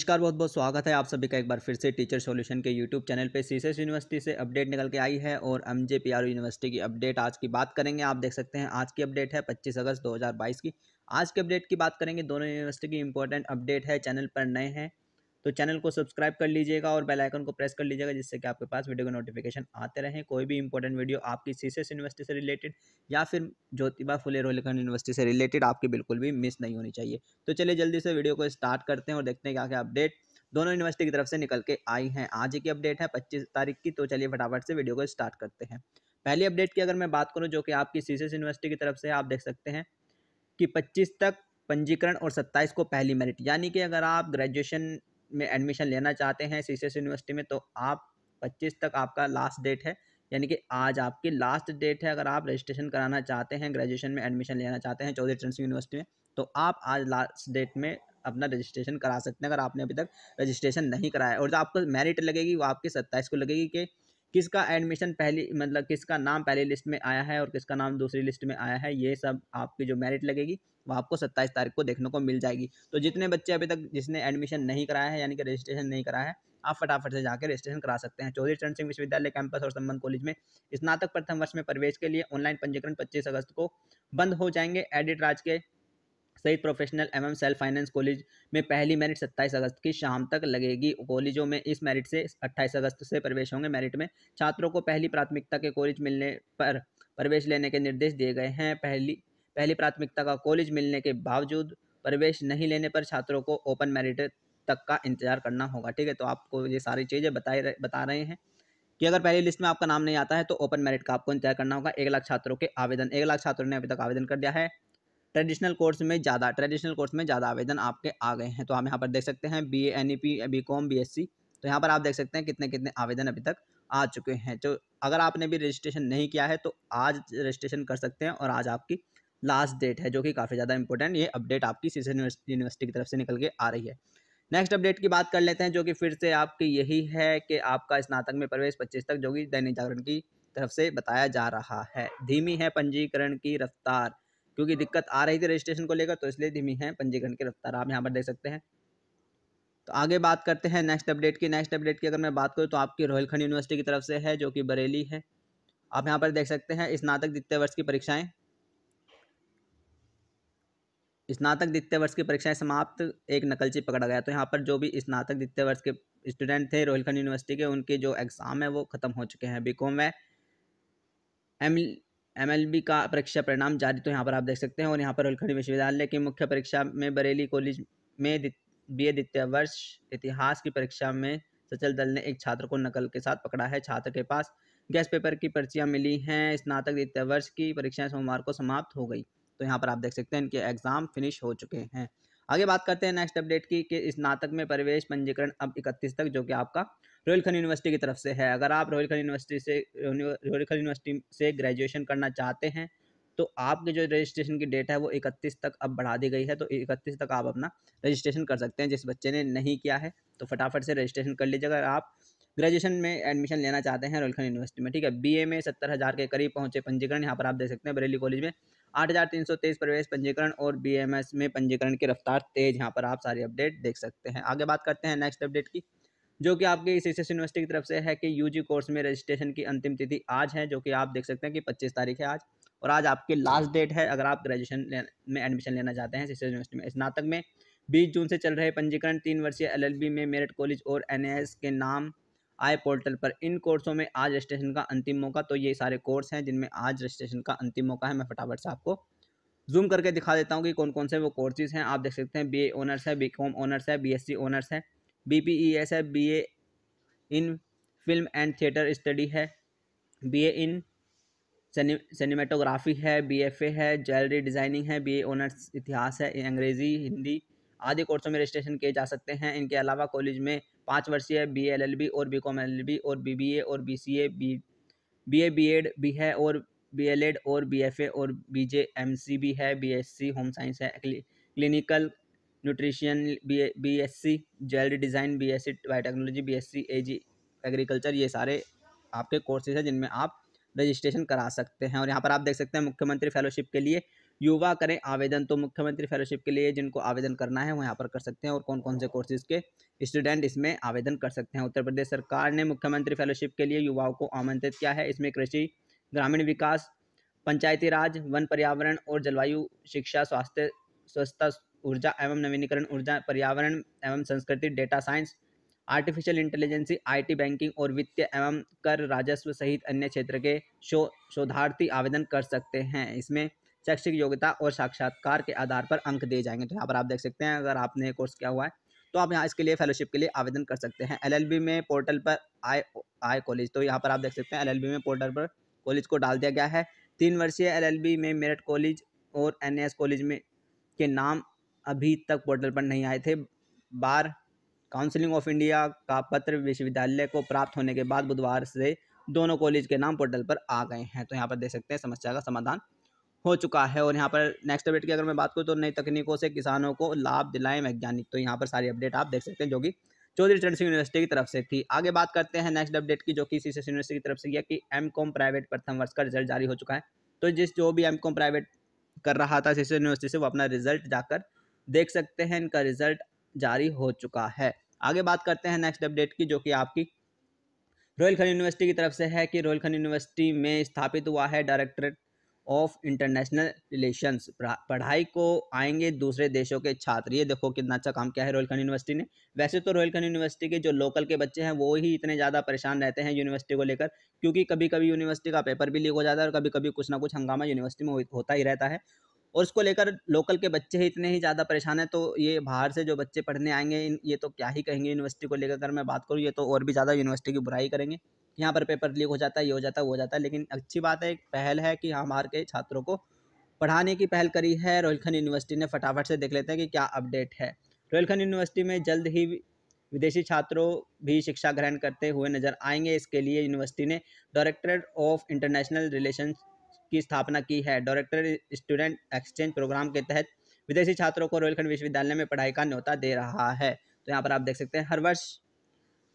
नमस्कार बहुत बहुत स्वागत है आप सभी का एक बार फिर से टीचर सॉल्यूशन के यूट्यूब चैनल पे सीसेस यूनिवर्सिटी से अपडेट निकल के आई है और M J P R university की अपडेट आज की बात करेंगे आप देख सकते हैं आज की अपडेट है 25 अगस्त 2022 की आज की अपडेट की बात करेंगे दोनों यूनिवर्सिटी की इंपॉर्टेंट अपडेट है चैनल पर नए हैं तो चैनल को सब्सक्राइब कर लीजिएगा और बेल आइकन को प्रेस कर लीजिएगा जिससे कि आपके पास वीडियो के नोटिफिकेशन आते रहें कोई भी इंपॉर्टेंट वीडियो आपकी सीसेस यूनिवर्सिटी से रिलेटेड या फिर ज्योतिबा फुले रोलखंड यूनिवर्सिटी से रिलेटेड आपकी बिल्कुल भी मिस नहीं होनी चाहिए तो चलिए जल्दी से वीडियो को स्टार्ट करते हैं और देखते हैं क्या क्या अपडेट दोनों यूनिवर्सिटी की तरफ से निकल के आई हैं आज की अपडेट है पच्चीस तारीख की तो चलिए फटाफट से वीडियो को स्टार्ट करते हैं पहली अपडेट की अगर मैं बात करूँ जो कि आपकी सी यूनिवर्सिटी की तरफ से आप देख सकते हैं कि पच्चीस तक पंजीकरण और सत्ताईस को पहली मेरिट यानी कि अगर आप ग्रेजुएशन में एडमिशन लेना चाहते हैं सी यूनिवर्सिटी में तो आप पच्चीस तक आपका लास्ट डेट है यानी कि आज आपकी लास्ट डेट है अगर आप रजिस्ट्रेशन कराना चाहते हैं ग्रेजुएशन में एडमिशन लेना चाहते हैं चौधरी चरण सिंह यूनिवर्सिटी में तो आप आज लास्ट डेट में अपना रजिस्ट्रेशन करा सकते हैं अगर आपने अभी तक रजिस्ट्रेशन नहीं कराया और जो आपको मेरिट लगेगी वो आपकी सत्ताईस को लगेगी कि किसका एडमिशन पहली मतलब किसका नाम पहली लिस्ट में आया है और किसका नाम दूसरी लिस्ट में आया है ये सब आपकी जो मेरिट लगेगी वो आपको सत्ताईस तारीख को देखने को मिल जाएगी तो जितने बच्चे अभी तक जिसने एडमिशन नहीं कराया है यानी कि रजिस्ट्रेशन नहीं कराया है आप फटाफट से जाकर रजिस्ट्रेशन करा सकते हैं चौधरी चरण सिंह विश्वविद्यालय कैंपस और संबंध कॉलेज में स्नातक प्रथम वर्ष में प्रवेश के लिए ऑनलाइन पंजीकरण पच्चीस अगस्त को बंद हो जाएंगे एडिट राज के सहित प्रोफेशनल एवं सेल्फ फाइनेंस कॉलेज में पहली मेरिट 27 अगस्त की शाम तक लगेगी कॉलेजों में इस मेरिट से 28 अगस्त से प्रवेश होंगे मेरिट में छात्रों को पहली प्राथमिकता के कॉलेज मिलने पर प्रवेश लेने के निर्देश दिए गए हैं पहली पहली प्राथमिकता का कॉलेज मिलने के बावजूद प्रवेश नहीं लेने पर छात्रों को ओपन मेरिट तक का इंतजार करना होगा ठीक है तो आपको ये सारी चीज़ें बताए बता रहे हैं कि अगर पहली लिस्ट में आपका नाम नहीं आता है तो ओपन मेरिट का आपको इंतजार करना होगा एक लाख छात्रों के आवेदन एक लाख छात्रों ने अभी तक आवेदन कर दिया है ट्रेडिशनल कोर्स में ज़्यादा ट्रेडिशनल कोर्स में ज़्यादा आवेदन आपके आ गए हैं तो हम यहाँ पर देख सकते हैं B N E P B com B S C तो यहाँ पर आप देख सकते हैं कितने कितने आवेदन अभी तक आ चुके हैं तो अगर आपने भी रजिस्ट्रेशन नहीं किया है तो आज रजिस्ट्रेशन कर सकते हैं और आज आपकी लास्ट डेट है जो कि काफ़ी ज़्यादा इंपॉर्टेंट ये अपडेट आपकी सीसन यूनिवर्सिटी की तरफ से निकल के आ रही है नेक्स्ट अपडेट की बात कर लेते हैं जो कि फिर से आपकी यही है कि आपका स्नातक में प्रवेश पच्चीस तक जो कि दैनिक जागरण की तरफ से बताया जा रहा है धीमी है पंजीकरण की रफ्तार क्योंकि दिक्कत आ रही थी रजिस्ट्रेशन को लेकर तो इसलिए धीमी है पंजीकरण की रफ्तार आप यहाँ पर देख सकते हैं तो आगे बात करते हैं नेक्स्ट अपडेट की नेक्स्ट अपडेट की अगर मैं बात करूँ तो आपकी रोहिलखंड यूनिवर्सिटी की तरफ से है जो कि बरेली है आप यहाँ पर देख सकते हैं स्नातक द्वितीय वर्ष की परीक्षाएं स्नातक द्वितीय वर्ष की परीक्षाएं समाप्त एक नकलची पकड़ा गया तो यहाँ पर जो भी स्नातक द्वितीय वर्ष के स्टूडेंट थे रोहिलखंड यूनिवर्सिटी के उनके जो एग्ज़ाम है वो ख़त्म हो चुके हैं बीकॉम कॉम में एम बी का परीक्षा परिणाम जारी तो यहाँ पर आप देख सकते हैं और यहाँ पर उलखंड विश्वविद्यालय की मुख्य परीक्षा में बरेली कॉलेज में बी ए द्वितीय वर्ष इतिहास की परीक्षा में सचल दल ने एक छात्र को नकल के साथ पकड़ा है छात्र के पास गैस पेपर की पर्चियाँ मिली हैं स्नातक द्वितीय वर्ष की परीक्षाएं सोमवार को समाप्त हो गई तो यहाँ पर आप देख सकते हैं इनके एग्ज़ाम फिनिश हो चुके हैं आगे बात करते हैं नेक्स्ट अपडेट की कि स्नातक में प्रवेश पंजीकरण अब इकतीस तक जो कि आपका रोयल खन यूनिवर्सिटी की तरफ से है अगर आप रोयल खन यूनिवर्सिटी से रोयल खन यूनिवर्सिटी से ग्रेजुएशन करना चाहते हैं तो आपके जो रजिस्ट्रेशन की डेट है वो इकतीस तक अब बढ़ा दी गई है तो इकतीस तक आप अपना रजिस्ट्रेशन कर सकते हैं जिस बच्चे ने नहीं किया है तो फटाफट से रजिस्ट्रेशन कर लीजिए अगर आप ग्रेजुएशन में एडमिशन लेना चाहते हैं रोलखन यूनिवर्सिटी में ठीक है ए में सत्तर हज़ार के करीब पहुंचे पंजीकरण यहाँ पर आप देख सकते हैं बरेली कॉलेज में आठ हज़ार तीन सौ तेईस प्रवेश पंजीकरण और एस में पंजीकरण की रफ्तार तेज यहाँ पर आप सारी अपडेट देख सकते हैं आगे बात करते हैं नेक्स्ट अपडेट की जो कि आपके इस एस यूनिवर्सिटी की तरफ से है कि यूजी कोर्स में रजिस्ट्रेशन की अंतिम तिथि आज है जो कि आप देख सकते हैं कि पच्चीस तारीख है आज और आज आपकी लास्ट डेट है अगर आप ग्रेजुएशन में एडमिशन लेना चाहते हैं एस यूनिवर्सिटी में स्नातक में बीस जून से चल रहे पंजीकरण तीन वर्षीय एलएलबी में मेरिट कॉलेज और एन के नाम आए पोर्टल पर इन कोर्सों में आज रजिस्ट्रेशन का अंतिम मौका तो ये सारे कोर्स हैं जिनमें आज रजिस्ट्रेशन का अंतिम मौका है मैं फटाफट से आपको जूम करके दिखा देता हूँ कि कौन कौन से वो कोर्सेज हैं आप देख सकते हैं बी ऑनर्स है बी कॉम ऑनर्स है बी एस सी ऑनर्स है बी पी ई एस है B A in film and theatre study है बी ए इन सिनेमाटोग्राफी है बी एफ ए है ज्वेलरी डिज़ाइनिंग है बी ए ऑनर्स इतिहास है अंग्रेज़ी हिंदी आदि कोर्सों में रजिस्ट्रेशन किए जा सकते हैं इनके अलावा कॉलेज में पाँच वर्षीय बी एल एल बी और B com L L B और बी बी ए और B C A B B A B Ed भी है और बी एल एड और बी एफ ए और बी जे एम सी भी है B S C home science है clinical nutrition B B S C jewellery design B S C biotechnology B S C A G agriculture ये सारे आपके courses हैं जिनमें आप रजिस्ट्रेशन करा सकते हैं और यहाँ पर आप देख सकते हैं मुख्यमंत्री फेलोशिप के लिए युवा करें आवेदन तो मुख्यमंत्री फेलोशिप के लिए जिनको आवेदन करना है वो यहाँ पर कर सकते हैं और कौन कौन से कोर्सेज के स्टूडेंट इसमें आवेदन कर सकते हैं उत्तर प्रदेश सरकार ने मुख्यमंत्री फेलोशिप के लिए युवाओं को आमंत्रित किया है इसमें कृषि ग्रामीण विकास पंचायती राज वन पर्यावरण और जलवायु शिक्षा स्वास्थ्य स्वच्छता ऊर्जा एवं नवीनीकरण ऊर्जा पर्यावरण एवं संस्कृति data science artificial intelligence IT banking और वित्तीय एवं कर राजस्व सहित अन्य क्षेत्र के शो शोधार्थी आवेदन कर सकते हैं इसमें शैक्षिक योग्यता और साक्षात्कार के आधार पर अंक दिए जाएंगे तो यहाँ पर आप देख सकते हैं अगर आपने कोर्स किया हुआ है तो आप यहाँ इसके लिए फेलोशिप के लिए आवेदन कर सकते हैं एल में पोर्टल पर आए आए कॉलेज तो यहाँ पर आप देख सकते हैं एल में पोर्टल पर कॉलेज को डाल दिया गया है तीन वर्षीय एल में मेरठ कॉलेज और एन कॉलेज में के नाम अभी तक पोर्टल पर नहीं आए थे बार काउंसिलिंग ऑफ इंडिया का पत्र विश्वविद्यालय को प्राप्त होने के बाद बुधवार से दोनों कॉलेज के नाम पोर्टल पर आ गए हैं तो यहाँ पर देख सकते हैं समस्या का समाधान हो चुका है और यहाँ पर नेक्स्ट अपडेट की अगर मैं बात करूँ तो नई तकनीकों से किसानों को लाभ दिलाएं वैज्ञानिक तो यहाँ पर सारी अपडेट आप देख सकते हैं जो कि चौधरी चरण सिंह यूनिवर्सिटी की तरफ से थी आगे बात करते हैं नेक्स्ट अपडेट की जो कि सी यूनिवर्सिटी की तरफ से किया कि एम कॉम प्राइवेट प्रथम वर्ष का रिजल्ट जारी हो चुका है तो जिस जो भी एम कॉम प्राइवेट कर रहा था सी यूनिवर्सिटी से वो अपना रिजल्ट जाकर देख सकते हैं इनका रिजल्ट जारी हो चुका है आगे बात करते हैं नेक्स्ट अपडेट की जो कि आपकी रॉयल खन यूनिवर्सिटी की तरफ से है कि रॉयल खन यूनिवर्सिटी में स्थापित हुआ है डायरेक्टरेट ऑफ इंटरनेशनल रिलेशंस पढ़ाई को आएंगे दूसरे देशों के छात्र ये देखो कितना अच्छा काम किया है रॉयल खन यूनिवर्सिटी ने वैसे तो रॉयल खन यूनिवर्सिटी के जो लोकल के बच्चे हैं वो ही इतने ज़्यादा परेशान रहते हैं यूनिवर्सिटी को लेकर क्योंकि कभी कभी यूनिवर्सिटी का पेपर भी लीक हो जाता है और कभी कभी कुछ ना कुछ हंगामा यूनिवर्सिटी में होता ही रहता है और इसको लेकर लोकल के बच्चे ही इतने ही ज़्यादा परेशान हैं तो ये बाहर से जो बच्चे पढ़ने आएंगे ये तो क्या ही कहेंगे यूनिवर्सिटी को लेकर अगर मैं बात करूँ ये तो और भी ज़्यादा यूनिवर्सिटी की बुराई करेंगे यहाँ पर पेपर लीक हो जाता है ये हो जाता है वो हो जाता है लेकिन अच्छी बात है एक पहल है कि हमारे के छात्रों को पढ़ाने की पहल करी है रोहिलखंड यूनिवर्सिटी ने फटाफट से देख लेते हैं कि क्या अपडेट है रोहिलखंड यूनिवर्सिटी में जल्द ही विदेशी छात्रों भी शिक्षा ग्रहण करते हुए नजर आएंगे इसके लिए यूनिवर्सिटी ने डायरेक्टरेट ऑफ इंटरनेशनल रिलेशन की स्थापना की है डायरेक्टर स्टूडेंट एक्सचेंज प्रोग्राम के तहत विदेशी छात्रों को रोहिलखंड विश्वविद्यालय में पढ़ाई का न्योता दे रहा है तो यहाँ पर आप देख सकते हैं हर वर्ष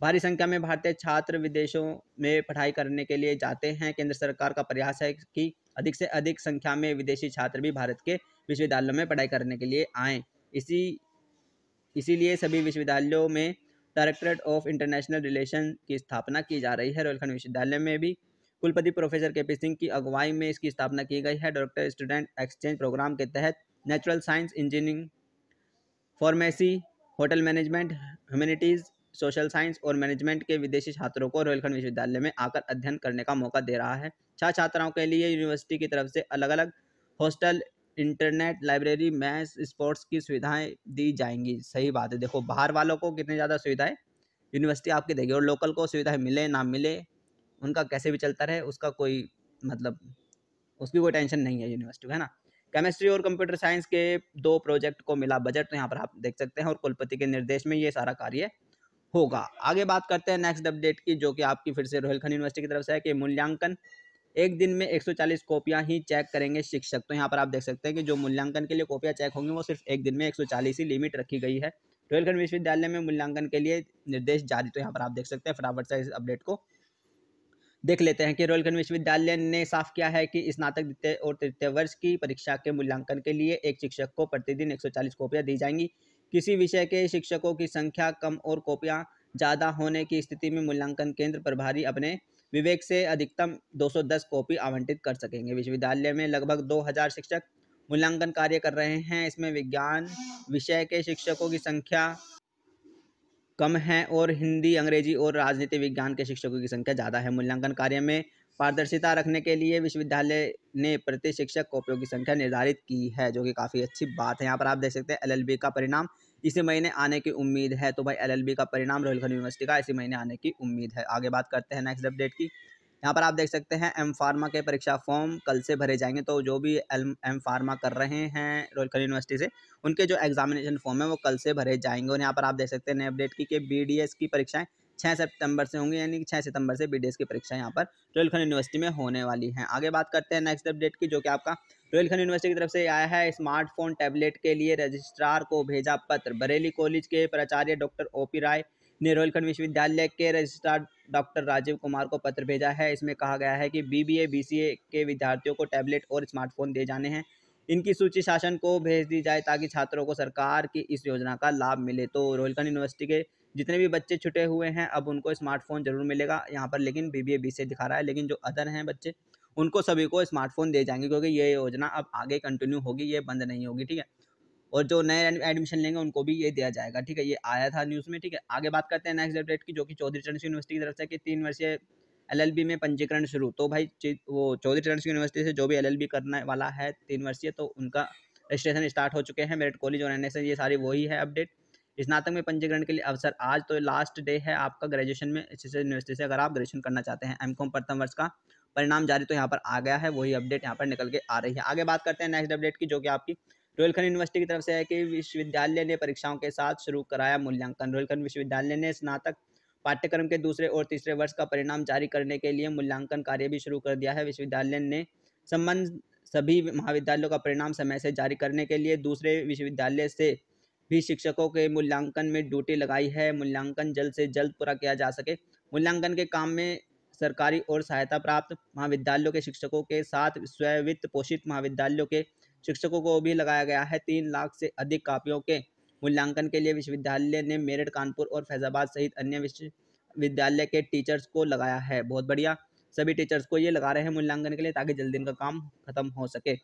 भारी संख्या में भारतीय छात्र विदेशों में पढ़ाई करने के लिए जाते हैं केंद्र सरकार का प्रयास है कि अधिक से अधिक संख्या में विदेशी छात्र भी भारत के विश्वविद्यालयों में पढ़ाई करने के लिए आएँ इसी इसीलिए सभी विश्वविद्यालयों में डायरेक्टरेट ऑफ इंटरनेशनल रिलेशन की स्थापना की जा रही है रोहिलखंड विश्वविद्यालय में भी कुलपति प्रोफेसर के पी सिंह की अगुवाई में इसकी स्थापना की गई है डॉक्टर स्टूडेंट एक्सचेंज प्रोग्राम के तहत natural science engineering pharmacy hotel management humanities social science और मैनेजमेंट के विदेशी छात्रों को रोहलखंड विश्वविद्यालय में आकर अध्ययन करने का मौका दे रहा है छात्र छात्राओं के लिए यूनिवर्सिटी की तरफ से अलग अलग hostel internet library maths sports की सुविधाएं दी जाएंगी सही बात है देखो बाहर वालों को कितनी ज़्यादा सुविधाएं यूनिवर्सिटी आपकी देगी और लोकल को सुविधाएं मिले ना मिले उनका कैसे भी चलता रहे उसका कोई मतलब उसकी कोई टेंशन नहीं है यूनिवर्सिटी है ना केमिस्ट्री और कंप्यूटर साइंस के दो प्रोजेक्ट को मिला बजट तो यहाँ पर आप देख सकते हैं और कुलपति के निर्देश में ये सारा कार्य होगा आगे बात करते हैं नेक्स्ट अपडेट की जो कि आपकी फिर से रोहिलखंड यूनिवर्सिटी की तरफ से है कि मूल्यांकन एक दिन में 140 कॉपियां ही चेक करेंगे शिक्षक तो यहाँ पर आप देख सकते हैं कि जो मूल्यांकन के लिए कॉपियां चेक होंगी वो सिर्फ एक दिन में 140 ही लिमिट रखी गई है रोहिलखंड विश्वविद्यालय में मूल्यांकन के लिए निर्देश जारी तो यहाँ पर आप देख सकते हैं फटाफट से इस अपडेट को देख लेते हैं कि रॉयल विश्वविद्यालय ने साफ किया है कि स्नातक द्वितीय और तृतीय वर्ष की परीक्षा के मूल्यांकन के लिए एक शिक्षक को प्रतिदिन 140 कॉपियां दी जाएंगी किसी विषय के शिक्षकों की संख्या कम और कॉपियां ज़्यादा होने की स्थिति में मूल्यांकन केंद्र प्रभारी अपने विवेक से अधिकतम दो कॉपी आवंटित कर सकेंगे विश्वविद्यालय में लगभग दो शिक्षक मूल्यांकन कार्य कर रहे हैं इसमें विज्ञान विषय के शिक्षकों की संख्या कम हैं और हिंदी अंग्रेजी और राजनीति विज्ञान के शिक्षकों की संख्या ज़्यादा है मूल्यांकन कार्य में पारदर्शिता रखने के लिए विश्वविद्यालय ने प्रति शिक्षक कॉपियों की संख्या निर्धारित की है जो कि काफ़ी अच्छी बात है यहाँ पर आप देख सकते हैं एलएलबी का परिणाम इसी महीने आने की उम्मीद है तो भाई एलएलबी का परिणाम रोहिलखंड यूनिवर्सिटी का इसी महीने आने की उम्मीद है आगे बात करते हैं नेक्स्ट अपडेट की यहाँ पर आप देख सकते हैं एम फार्मा के परीक्षा फॉर्म कल से भरे जाएंगे तो जो भी एम फार्मा कर रहे हैं रोलकर यूनिवर्सिटी से उनके जो एग्जामिनेशन फॉर्म है वो कल से भरे जाएंगे और यहाँ पर आप देख सकते हैं नए अपडेट की कि बी की परीक्षाएँ छः सितंबर से होंगी यानी कि छः सितंबर से बी की परीक्षा यहाँ पर रोहिलखंड यूनिवर्सिटी में होने वाली है आगे बात करते हैं नेक्स्ट अपडेट की जो कि आपका रोहिलखंड यूनिवर्सिटी की तरफ से आया है स्मार्टफोन टैबलेट के लिए रजिस्ट्रार को भेजा पत्र बरेली कॉलेज के प्राचार्य डॉक्टर ओ पी राय नेरोलखंड विश्वविद्यालय के रजिस्ट्रार डॉक्टर राजीव कुमार को पत्र भेजा है इसमें कहा गया है कि बीबीए बीसीए के विद्यार्थियों को टैबलेट और स्मार्टफोन दिए जाने हैं इनकी सूची शासन को भेज दी जाए ताकि छात्रों को सरकार की इस योजना का लाभ मिले तो रोहिलखंड यूनिवर्सिटी के जितने भी बच्चे छुटे हुए हैं अब उनको स्मार्टफोन जरूर मिलेगा यहाँ पर लेकिन बी बी से दिखा रहा है लेकिन जो अदर हैं बच्चे उनको सभी को स्मार्टफोन दे जाएंगे क्योंकि ये योजना अब आगे कंटिन्यू होगी ये बंद नहीं होगी ठीक है और जो नए एडमिशन लेंगे उनको भी ये दिया जाएगा ठीक है ये आया था न्यूज़ में ठीक है आगे बात करते हैं नेक्स्ट अपडेट की जो कि चौधरी चरण सिंह यूनिवर्सिटी की तरफ से कि तीन वर्षीय बी में पंजीकरण शुरू तो भाई वो चौधरी चरण सिंह यूनिवर्सिटी से जो भी बी करने वाला है तीन वर्षीय तो उनका रजिस्ट्रेशन स्टार्ट हो चुके हैं मेरिट कॉलेज और एन ये सारी वही है अपडेट स्नातक में पंजीकरण के लिए अवसर आज तो लास्ट डे है आपका ग्रेजुएशन में एस यूनिवर्सिटी से अगर आप ग्रेजुएशन करना चाहते हैं एम प्रथम वर्ष का परिणाम जारी तो यहाँ पर आ गया है वही अपडेट यहाँ पर निकल के आ रही है आगे बात करते हैं नेक्स्ट अपडेट की जो कि आपकी रोहिलखंड यूनिवर्सिटी की तरफ से है कि विश्वविद्यालय ने परीक्षाओं के साथ शुरू कराया मूल्यांकन रोहिलखंड विश्वविद्यालय ने स्नातक पाठ्यक्रम के दूसरे और तीसरे वर्ष का परिणाम जारी करने के लिए मूल्यांकन कार्य भी शुरू कर दिया है विश्वविद्यालय ने संबंध सभी महाविद्यालयों का परिणाम समय से जारी करने के लिए दूसरे विश्वविद्यालय से भी शिक्षकों के मूल्यांकन में ड्यूटी लगाई है मूल्यांकन जल्द से जल्द पूरा किया जा सके मूल्यांकन के काम में सरकारी और सहायता प्राप्त महाविद्यालयों के शिक्षकों के साथ स्ववित्त पोषित महाविद्यालयों के शिक्षकों को भी लगाया गया है तीन लाख से अधिक कापियों के मूल्यांकन के लिए विश्वविद्यालय ने मेरठ कानपुर और फैजाबाद सहित अन्य विश्वविद्यालय के टीचर्स को लगाया है बहुत बढ़िया सभी टीचर्स को ये लगा रहे हैं मूल्यांकन के लिए ताकि जल्दी इनका काम खत्म हो सके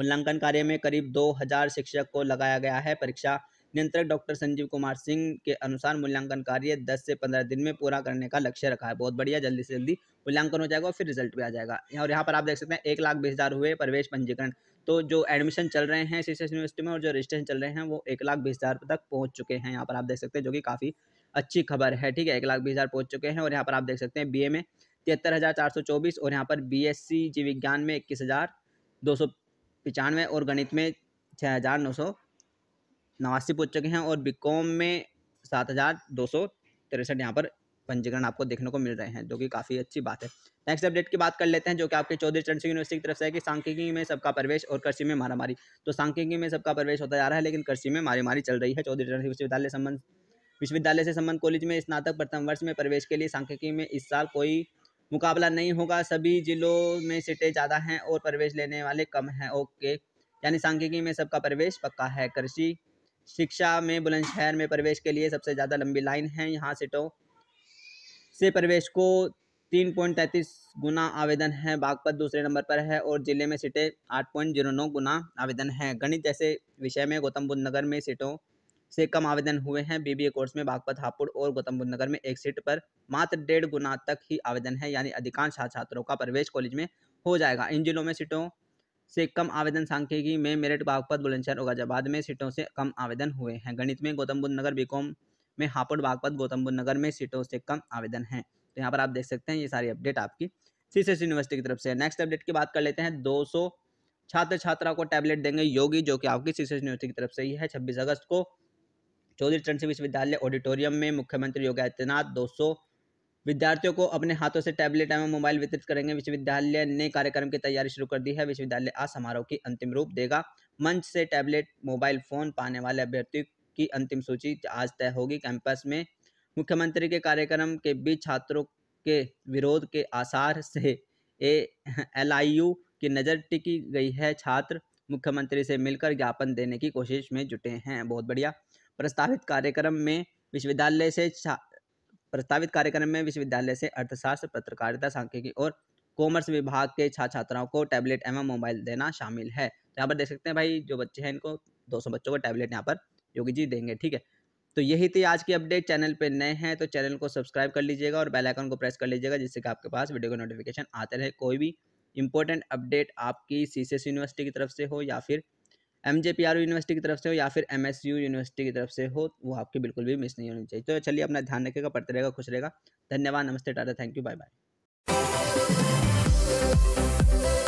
मूल्यांकन कार्य में करीब दो हजार शिक्षक को लगाया गया है परीक्षा नियंत्रक डॉक्टर संजीव कुमार सिंह के अनुसार मूल्यांकन कार्य 10 से 15 दिन में पूरा करने का लक्ष्य रखा है बहुत बढ़िया जल्दी से जल्दी मूल्यांकन हो जाएगा और फिर रिजल्ट भी आ जाएगा और यहाँ पर आप देख सकते हैं एक लाख बीस हज़ार हुए प्रवेश पंजीकरण तो जो एडमिशन चल रहे हैं सी यूनिवर्सिटी में और जो रजिस्ट्रेशन चल रहे हैं वो एक लाख बीस हज़ार तक पहुँच चुके हैं यहाँ पर आप देख सकते हैं जो कि काफ़ी अच्छी खबर है ठीक है एक लाख बीस हज़ार पहुँच चुके हैं और यहाँ पर आप देख सकते हैं बी में तिहत्तर हज़ार चार सौ चौबीस और यहाँ पर बी एस सी जी विज्ञान में इक्कीस हज़ार दो सौ पचानवे और गणित में छः हज़ार नौ सौ नवासी पहुँच चुके हैं और बी कॉम में सात हज़ार दो सौ तिरसठ यहाँ पर पंजीकरण आपको देखने को मिल रहे हैं जो कि काफ़ी अच्छी बात है नेक्स्ट अपडेट की बात कर लेते हैं जो कि आपके चौधरी चरण सिंह यूनिवर्सिटी की तरफ से है कि सांख्यिकी में सबका प्रवेश और कृषि में मारामारी तो सांख्यिकी में सबका प्रवेश होता जा रहा है लेकिन कृषि में मारामारी चल रही है चौधरी चरण सिंह विश्वविद्यालय संबंध विश्वविद्यालय से संबंध कॉलेज में स्नातक प्रथम वर्ष में प्रवेश के लिए सांख्यिकी में इस साल कोई मुकाबला नहीं होगा सभी जिलों में सीटें ज़्यादा हैं और प्रवेश लेने वाले कम हैं ओके यानी सांख्यिकी में सबका प्रवेश पक्का है कृषि शिक्षा में बुलंदशहर में प्रवेश के लिए सबसे ज़्यादा लंबी लाइन है यहाँ सीटों से प्रवेश को तीन पॉइंट तैंतीस गुना आवेदन है बागपत दूसरे नंबर पर है और जिले में सीटें आठ पॉइंट जीरो नौ गुना आवेदन है गणित जैसे विषय में गौतम बुद्ध नगर में सीटों से कम आवेदन हुए हैं बीबीए कोर्स में बागपत हापुड़ और गौतम बुद्ध नगर में एक सीट पर मात्र डेढ़ गुना तक ही आवेदन है यानी अधिकांश छात्र छात्रों का प्रवेश कॉलेज में हो जाएगा इन जिलों में सीटों से कम आवेदन सांख्यिकी में मेरठ बागपत बुलंदशहर और गाजियाबाद में सीटों से कम आवेदन हुए हैं गणित में गौतम बुद्ध नगर बीकॉम में हापुड़ बागपत गौतम बुद्ध नगर में सीटों से कम आवेदन है तो यहाँ पर आप देख सकते हैं ये सारी अपडेट आपकी सी यूनिवर्सिटी की तरफ से नेक्स्ट अपडेट की बात कर लेते हैं दो छात्र छात्राओं को टैबलेट देंगे योगी जो कि आपकी सी यूनिवर्सिटी की तरफ से ही है छब्बीस अगस्त को चौधरी चरण सिंह विश्वविद्यालय ऑडिटोरियम में मुख्यमंत्री योगी आदित्यनाथ दो विद्यार्थियों को अपने हाथों से टैबलेट एवं मोबाइल वितरित करेंगे विश्वविद्यालय ने कार्यक्रम की तैयारी शुरू कर दी है विश्वविद्यालय आज समारोह की अंतिम रूप देगा मंच से टैबलेट मोबाइल फोन पाने वाले अभ्यर्थियों की अंतिम सूची आज तय होगी कैंपस में मुख्यमंत्री के कार्यक्रम के बीच छात्रों के विरोध के आसार से ए एल की नज़र टिकी गई है छात्र मुख्यमंत्री से मिलकर ज्ञापन देने की कोशिश में जुटे हैं बहुत बढ़िया प्रस्तावित कार्यक्रम में विश्वविद्यालय से प्रस्तावित कार्यक्रम में विश्वविद्यालय से अर्थशास्त्र पत्रकारिता सांख्यिकी और कॉमर्स विभाग के छात्र छात्राओं को टैबलेट एवं मोबाइल देना शामिल है तो यहाँ पर देख सकते हैं भाई जो बच्चे हैं इनको 200 बच्चों को टैबलेट यहाँ पर योगी जी देंगे ठीक है तो यही थी आज की अपडेट चैनल पर नए हैं तो चैनल को सब्सक्राइब कर लीजिएगा और बेलाइकन को प्रेस कर लीजिएगा जिससे कि आपके पास वीडियो का नोटिफिकेशन आते रहे कोई भी इंपॉर्टेंट अपडेट आपकी सी यूनिवर्सिटी की तरफ से हो या फिर एम यूनिवर्सिटी की तरफ से हो या फिर एम यूनिवर्सिटी की तरफ से हो वो आपकी बिल्कुल भी मिस नहीं होनी चाहिए तो चलिए अपना ध्यान रखेगा पढ़ते रहेगा खुश रहेगा धन्यवाद नमस्ते tata thank you bye bye